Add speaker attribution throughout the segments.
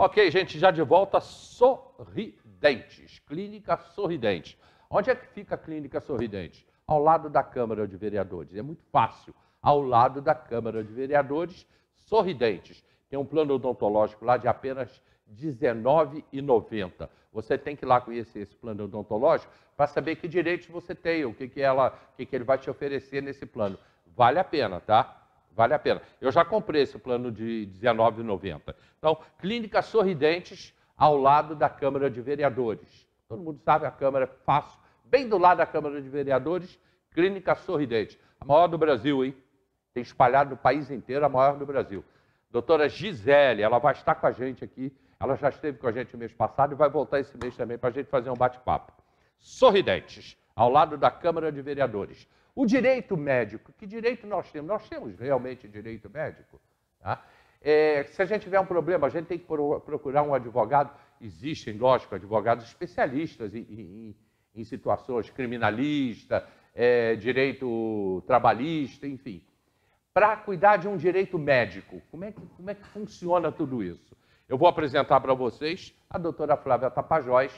Speaker 1: Ok, gente, já de volta, Sorridentes, Clínica Sorridentes. Onde é que fica a Clínica Sorridentes? Ao lado da Câmara de Vereadores. É muito fácil. Ao lado da Câmara de Vereadores, Sorridentes. Tem um plano odontológico lá de apenas R$ 19,90. Você tem que ir lá conhecer esse plano odontológico para saber que direitos você tem, o que, que, ela, o que, que ele vai te oferecer nesse plano. Vale a pena, tá? Vale a pena. Eu já comprei esse plano de R$19,90. Então, Clínica Sorridentes, ao lado da Câmara de Vereadores. Todo mundo sabe, a Câmara é fácil. Bem do lado da Câmara de Vereadores, Clínica Sorridentes. A maior do Brasil, hein? Tem espalhado no país inteiro, a maior do Brasil. Doutora Gisele, ela vai estar com a gente aqui. Ela já esteve com a gente mês passado e vai voltar esse mês também para a gente fazer um bate-papo. Sorridentes, ao lado da Câmara de Vereadores. O direito médico, que direito nós temos? Nós temos realmente direito médico. Tá? É, se a gente tiver um problema, a gente tem que procurar um advogado. Existem, lógico, advogados especialistas em, em, em situações criminalista, é, direito trabalhista, enfim. Para cuidar de um direito médico, como é que, como é que funciona tudo isso? Eu vou apresentar para vocês a doutora Flávia Tapajós,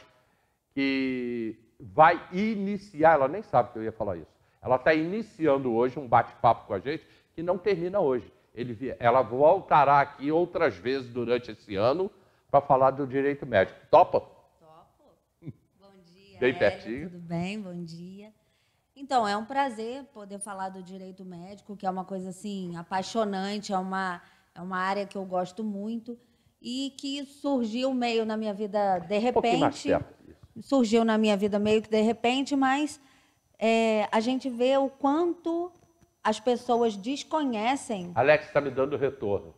Speaker 1: que vai iniciar, ela nem sabe que eu ia falar isso, ela está iniciando hoje um bate-papo com a gente que não termina hoje. Ele, ela voltará aqui outras vezes durante esse ano para falar do direito médico. Topa? Topo. Bom dia. Bem pertinho.
Speaker 2: Tudo bem? Bom dia. Então, é um prazer poder falar do direito médico, que é uma coisa assim apaixonante, é uma, é uma área que eu gosto muito e que surgiu meio na minha vida de repente. Um surgiu na minha vida meio que de repente, mas é, a gente vê o quanto as pessoas desconhecem.
Speaker 1: Alex está me dando retorno.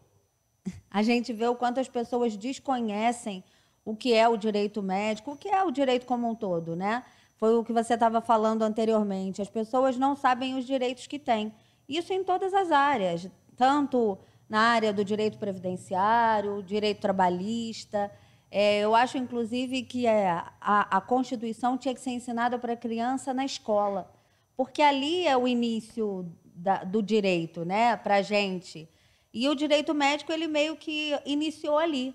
Speaker 2: A gente vê o quanto as pessoas desconhecem o que é o direito médico, o que é o direito como um todo, né? Foi o que você estava falando anteriormente. As pessoas não sabem os direitos que têm. Isso em todas as áreas, tanto na área do direito previdenciário, direito trabalhista, é, eu acho, inclusive, que a, é, a, a Constituição tinha que ser ensinada para a criança na escola, porque ali é o início da, do direito, né, para a gente. E o direito médico, ele meio que iniciou ali.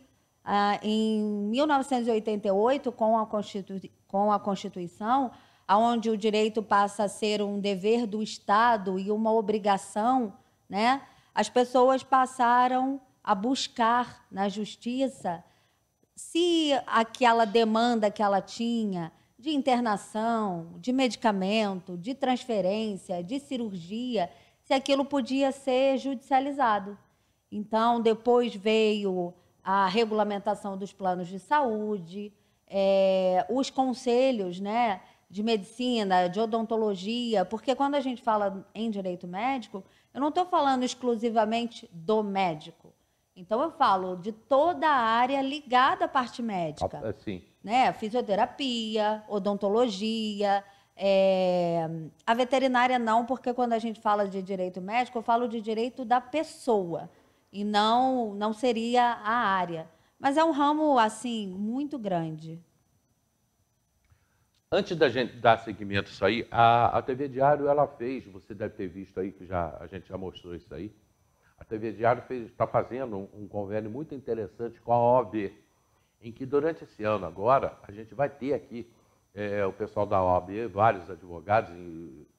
Speaker 2: Ah, em 1988, com a, Constitui com a Constituição, onde o direito passa a ser um dever do Estado e uma obrigação, né, as pessoas passaram a buscar na justiça se aquela demanda que ela tinha de internação, de medicamento, de transferência, de cirurgia, se aquilo podia ser judicializado. Então, depois veio a regulamentação dos planos de saúde, é, os conselhos né, de medicina, de odontologia, porque quando a gente fala em direito médico, eu não estou falando exclusivamente do médico. Então eu falo de toda a área ligada à parte médica. Ah, sim. Né? Fisioterapia, odontologia, é... a veterinária não, porque quando a gente fala de direito médico, eu falo de direito da pessoa e não não seria a área. Mas é um ramo assim muito grande.
Speaker 1: Antes da gente dar seguimento a isso aí, a, a TV Diário ela fez, você deve ter visto aí que já a gente já mostrou isso aí a TV Diário está fazendo um, um, convênio muito interessante com a OAB, em que durante esse ano agora a gente vai ter aqui é, o pessoal da OAB, vários advogados,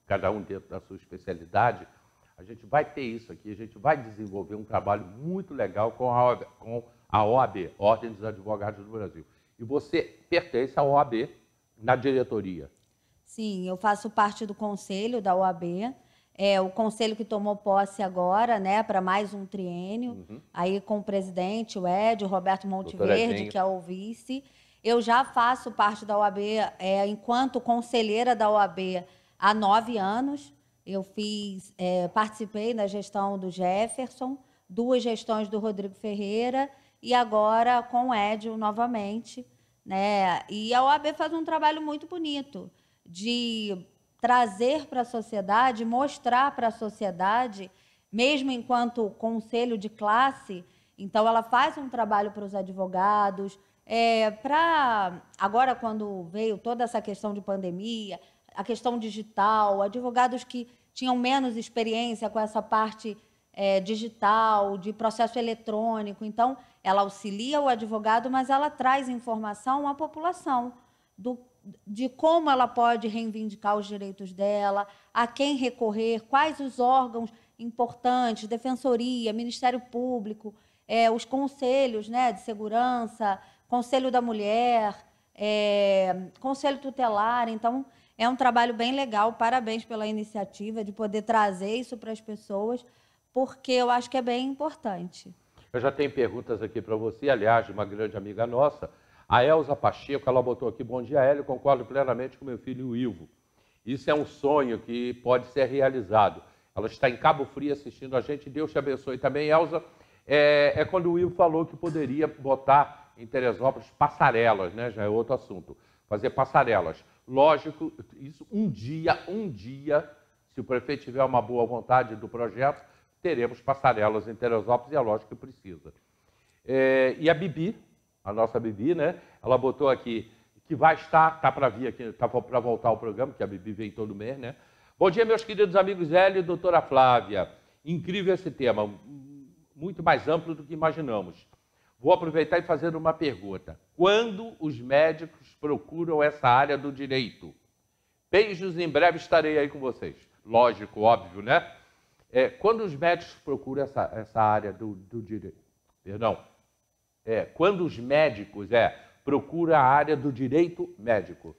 Speaker 1: cada um dentro da sua especialidade. A gente vai ter isso aqui, a gente vai desenvolver um trabalho muito legal com a OAB, com a OAB Ordem dos Advogados do Brasil. E você pertence à OAB na diretoria.
Speaker 2: Sim, eu faço parte do conselho da OAB é, o conselho que tomou posse agora, né, para mais um triênio, uhum. aí com o presidente, o Ed, o Roberto Monteverde, que é o vice. Eu já faço parte da OAB é, enquanto conselheira da OAB há nove anos. Eu fiz, é, participei na gestão do Jefferson, duas gestões do Rodrigo Ferreira e agora com o Ed novamente. Né? E a OAB faz um trabalho muito bonito de trazer para a sociedade, mostrar para a sociedade, mesmo enquanto conselho de classe. Então, ela faz um trabalho para os advogados, é, para agora quando veio toda essa questão de pandemia, a questão digital, advogados que tinham menos experiência com essa parte é, digital, de processo eletrônico. Então, ela auxilia o advogado, mas ela traz informação à população do de como ela pode reivindicar os direitos dela, a quem recorrer, quais os órgãos importantes, defensoria, Ministério Público, é, os conselhos né, de segurança, Conselho da Mulher, é, Conselho Tutelar. Então, é um trabalho bem legal. Parabéns pela iniciativa de poder trazer isso para as pessoas, porque eu acho que é bem importante.
Speaker 1: Eu já tenho perguntas aqui para você, aliás, de uma grande amiga nossa, a Elza Pacheco, ela botou aqui, bom dia, Hélio, concordo plenamente com meu filho Ivo. Isso é um sonho que pode ser realizado. Ela está em Cabo Frio assistindo a gente, Deus te abençoe também, Elza. É, é quando o Ivo falou que poderia botar em Teresópolis passarelas, né? Já é outro assunto. Fazer passarelas. Lógico, isso um dia, um dia, se o prefeito tiver uma boa vontade do projeto, teremos passarelas em Teresópolis e é lógico que precisa. É, e a Bibi a nossa Bibi, né? Ela botou aqui que vai estar, tá para vir aqui, tá para voltar o programa, que a Bibi vem todo mês, né? Bom dia, meus queridos amigos Hélio e doutora Flávia. Incrível esse tema, muito mais amplo do que imaginamos. Vou aproveitar e fazer uma pergunta. Quando os médicos procuram essa área do direito? Beijos, em breve estarei aí com vocês. Lógico, óbvio, né? É, quando os médicos procuram essa, essa área do, do direito, perdão, é, quando os médicos, é, procura a área do direito médico.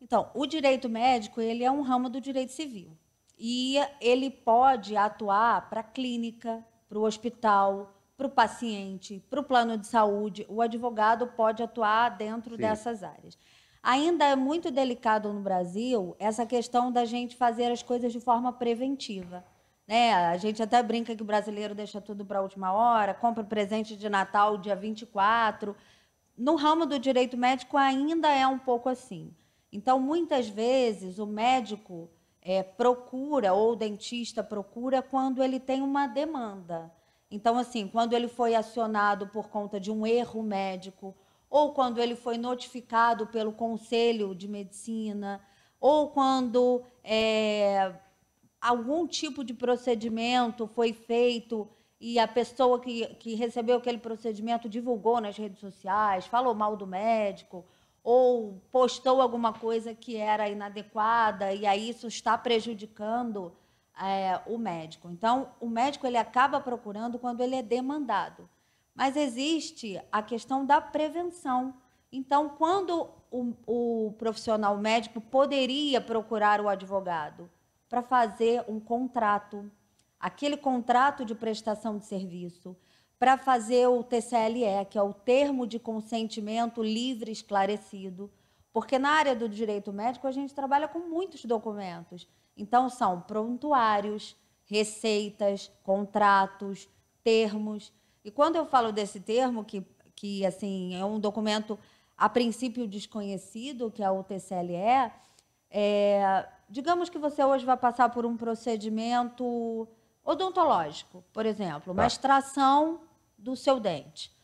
Speaker 2: Então, o direito médico, ele é um ramo do direito civil. E ele pode atuar para a clínica, para o hospital, para o paciente, para o plano de saúde. O advogado pode atuar dentro Sim. dessas áreas. Ainda é muito delicado no Brasil essa questão da gente fazer as coisas de forma preventiva. Né? A gente até brinca que o brasileiro deixa tudo para a última hora, compra presente de Natal dia 24. No ramo do direito médico ainda é um pouco assim. Então, muitas vezes, o médico é, procura, ou o dentista procura, quando ele tem uma demanda. Então, assim, quando ele foi acionado por conta de um erro médico, ou quando ele foi notificado pelo Conselho de Medicina, ou quando é, algum tipo de procedimento foi feito e a pessoa que, que recebeu aquele procedimento divulgou nas redes sociais, falou mal do médico ou postou alguma coisa que era inadequada e aí isso está prejudicando é, o médico. Então, o médico ele acaba procurando quando ele é demandado. Mas existe a questão da prevenção. Então, quando o, o profissional médico poderia procurar o advogado? para fazer um contrato, aquele contrato de prestação de serviço, para fazer o TCLE, que é o termo de consentimento livre esclarecido, porque na área do direito médico a gente trabalha com muitos documentos. Então são prontuários, receitas, contratos, termos. E quando eu falo desse termo que que assim é um documento a princípio desconhecido, que é o TCLE, é, digamos que você hoje vai passar por um procedimento odontológico, por exemplo, uma tá. extração do seu dente.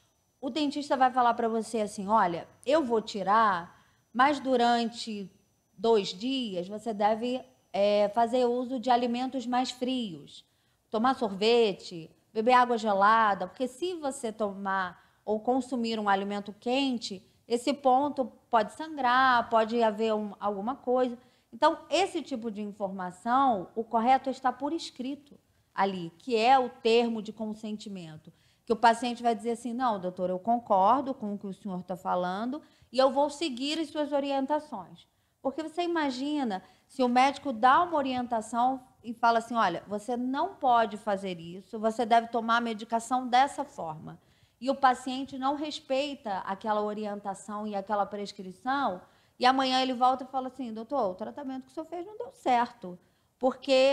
Speaker 2: O dentista vai falar para você assim: olha, eu vou tirar, mas durante dois dias você deve é, fazer uso de alimentos mais frios, tomar sorvete, beber água gelada, porque se você tomar ou consumir um alimento quente, esse ponto pode sangrar, pode haver um, alguma coisa. Então, esse tipo de informação, o correto é estar por escrito ali, que é o termo de consentimento. Que o paciente vai dizer assim: não, doutor, eu concordo com o que o senhor está falando e eu vou seguir as suas orientações. Porque você imagina se o médico dá uma orientação e fala assim: olha, você não pode fazer isso, você deve tomar a medicação dessa forma. E o paciente não respeita aquela orientação e aquela prescrição, e amanhã ele volta e fala assim: doutor, o tratamento que o senhor fez não deu certo. Porque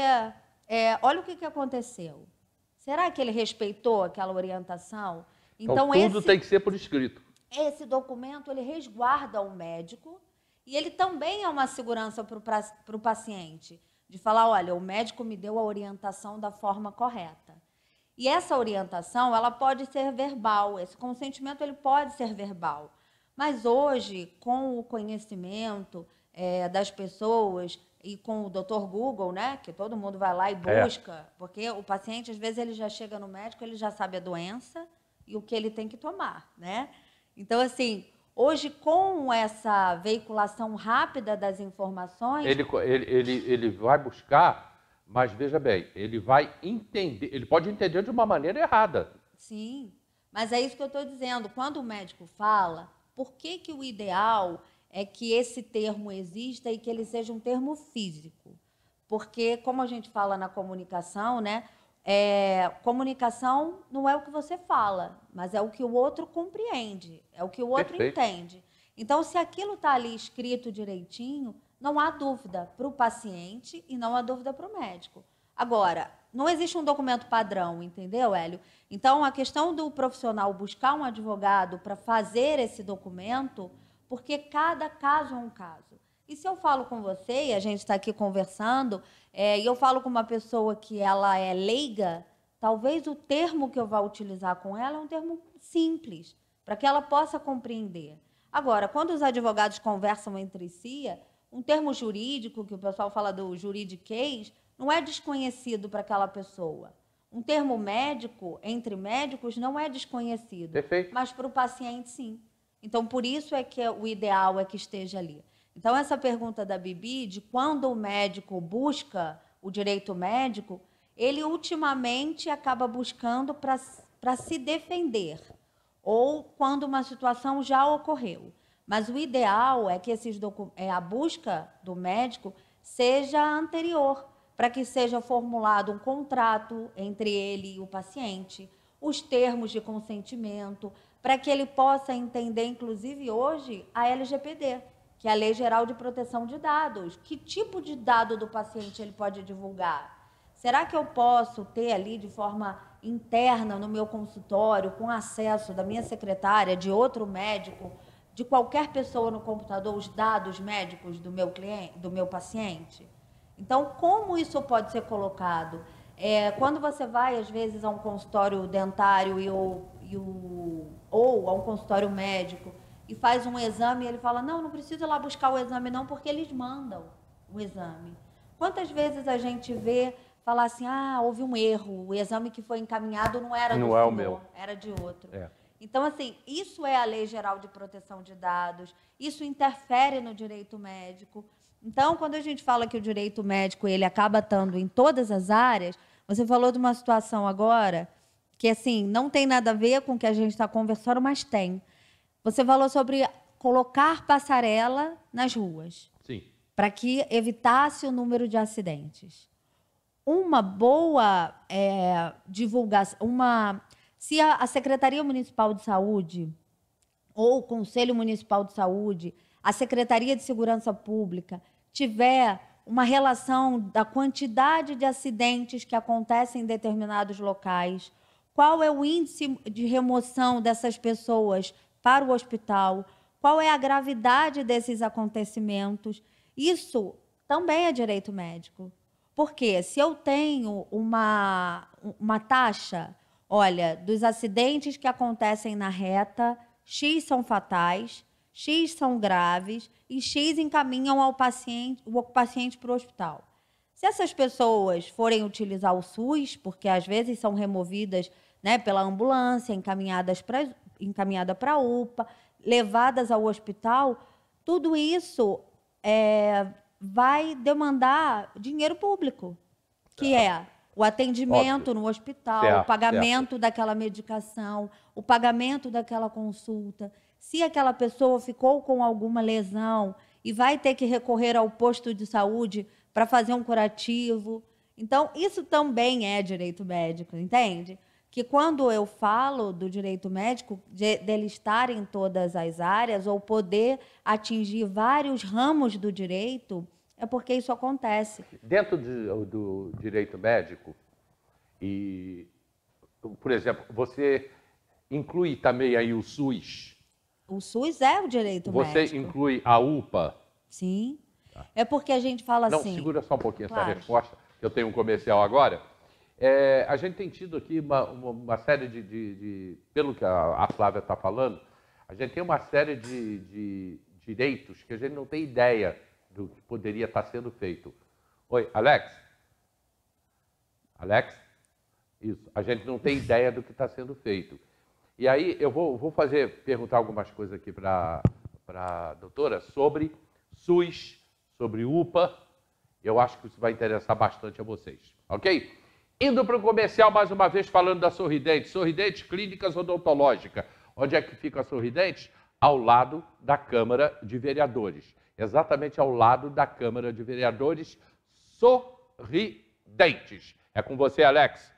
Speaker 2: é, olha o que, que aconteceu. Será que ele respeitou aquela orientação? Então, então tudo esse, tem que
Speaker 1: ser por escrito.
Speaker 2: Esse documento ele resguarda o médico e ele também é uma segurança para o paciente de falar, olha, o médico me deu a orientação da forma correta. E essa orientação, ela pode ser verbal, esse consentimento ele pode ser verbal. Mas hoje, com o conhecimento é, das pessoas e com o doutor Google, né, que todo mundo vai lá e é. busca, é. porque o paciente, às vezes, ele já chega no médico, ele já sabe a doença e o que ele tem que tomar, né? Então, assim, Hoje, com essa veiculação rápida das informações. Ele,
Speaker 1: ele, ele, ele, vai buscar, mas veja bem, ele vai entender, ele pode entender de uma maneira errada.
Speaker 2: Sim, mas é isso que eu estou dizendo. Quando o médico fala, por que, que o ideal é que esse termo exista e que ele seja um termo físico. Porque, como a gente fala na comunicação, né? É, comunicação não é o que você fala, mas é o que o outro compreende, é o que o outro Perfeito. entende. Então, se aquilo está ali escrito direitinho, não há dúvida para o paciente e não há dúvida para o médico. Agora, não existe um documento padrão, entendeu, Hélio? Então, a questão do profissional buscar um advogado para fazer esse documento, porque cada caso é um caso. E se eu falo com você, e a gente está aqui conversando, é, e eu falo com uma pessoa que ela é leiga, talvez o termo que eu vá utilizar com ela é um termo simples, para que ela possa compreender. Agora, quando os advogados conversam entre si, um termo jurídico, que o pessoal fala do juridiquês, não é desconhecido para aquela pessoa. Um termo médico, entre médicos, não é desconhecido. Perfeito. Mas para o paciente, sim. Então, por isso é que é, o ideal é que esteja ali. Então, essa pergunta da Bibi, de quando o médico busca o direito médico, ele ultimamente acaba buscando para se defender, ou quando uma situação já ocorreu. Mas o ideal é que esses é, a busca do médico seja anterior para que seja formulado um contrato entre ele e o paciente, os termos de consentimento, para que ele possa entender, inclusive hoje, a LGPD, que é a Lei Geral de Proteção de Dados. Que tipo de dado do paciente ele pode divulgar? Será que eu posso ter ali de forma interna no meu consultório, com acesso da minha secretária, de outro médico, de qualquer pessoa no computador, os dados médicos do meu cliente, do meu paciente? Então, como isso pode ser colocado? É, quando você vai, às vezes, a um consultório dentário e, ou, e o, ou a um consultório médico e faz um exame, ele fala: Não, não precisa ir lá buscar o exame, não, porque eles mandam o exame. Quantas vezes a gente vê falar assim: Ah, houve um erro, o exame que foi encaminhado não era não do é senhor, o meu. era de outro. É. Então, assim, isso é a Lei Geral de Proteção de Dados, isso interfere no direito médico. Então, quando a gente fala que o direito médico ele acaba atando em todas as áreas, você falou de uma situação agora que assim não tem nada a ver com o que a gente está conversando, mas tem. Você falou sobre colocar passarela nas ruas. Sim. Para que evitasse o número de acidentes. Uma boa é, divulgação, uma se a, a Secretaria Municipal de Saúde ou o Conselho Municipal de Saúde, a Secretaria de Segurança Pública tiver uma relação da quantidade de acidentes que acontecem em determinados locais, qual é o índice de remoção dessas pessoas para o hospital, qual é a gravidade desses acontecimentos. Isso também é direito médico. Porque se eu tenho uma, uma taxa, olha, dos acidentes que acontecem na reta, X são fatais, X são graves e X encaminham ao paciente, o paciente para o hospital. Se essas pessoas forem utilizar o SUS, porque às vezes são removidas né, pela ambulância, encaminhadas para encaminhada para UPA, levadas ao hospital, tudo isso é, vai demandar dinheiro público, que é o atendimento Óbvio. no hospital, o pagamento daquela medicação, o pagamento daquela consulta. Se aquela pessoa ficou com alguma lesão e vai ter que recorrer ao posto de saúde para fazer um curativo. Então, isso também é direito médico, entende? Que quando eu falo do direito médico, de, dele estar em todas as áreas ou poder atingir vários ramos do direito, é porque isso acontece.
Speaker 1: Dentro de, do direito médico, e, por exemplo, você inclui também aí o SUS,
Speaker 2: o SUS é o direito Você médico.
Speaker 1: Você inclui a UPA? Sim.
Speaker 2: É porque a gente fala Não, assim... Não,
Speaker 1: segura só um pouquinho claro. essa resposta, que eu tenho um comercial agora. É, a gente tem tido aqui uma, uma, uma série de, de, de, Pelo que a, a Flávia está falando, a gente tem uma série de, de, direitos que a gente não tem ideia do que poderia estar tá sendo feito. Oi, Alex? Alex? Isso. A gente não tem ideia do que está sendo feito. E aí eu vou, vou fazer, perguntar algumas coisas aqui para a doutora sobre SUS, sobre UPA. Eu acho que isso vai interessar bastante a vocês, ok? Indo para o comercial mais uma vez falando da Sorridente. Sorridente Clínicas Odontológica. Onde é que fica a Sorridente? Ao lado da Câmara de Vereadores. Exatamente ao lado da Câmara de Vereadores Sorridentes. É com você, Alex.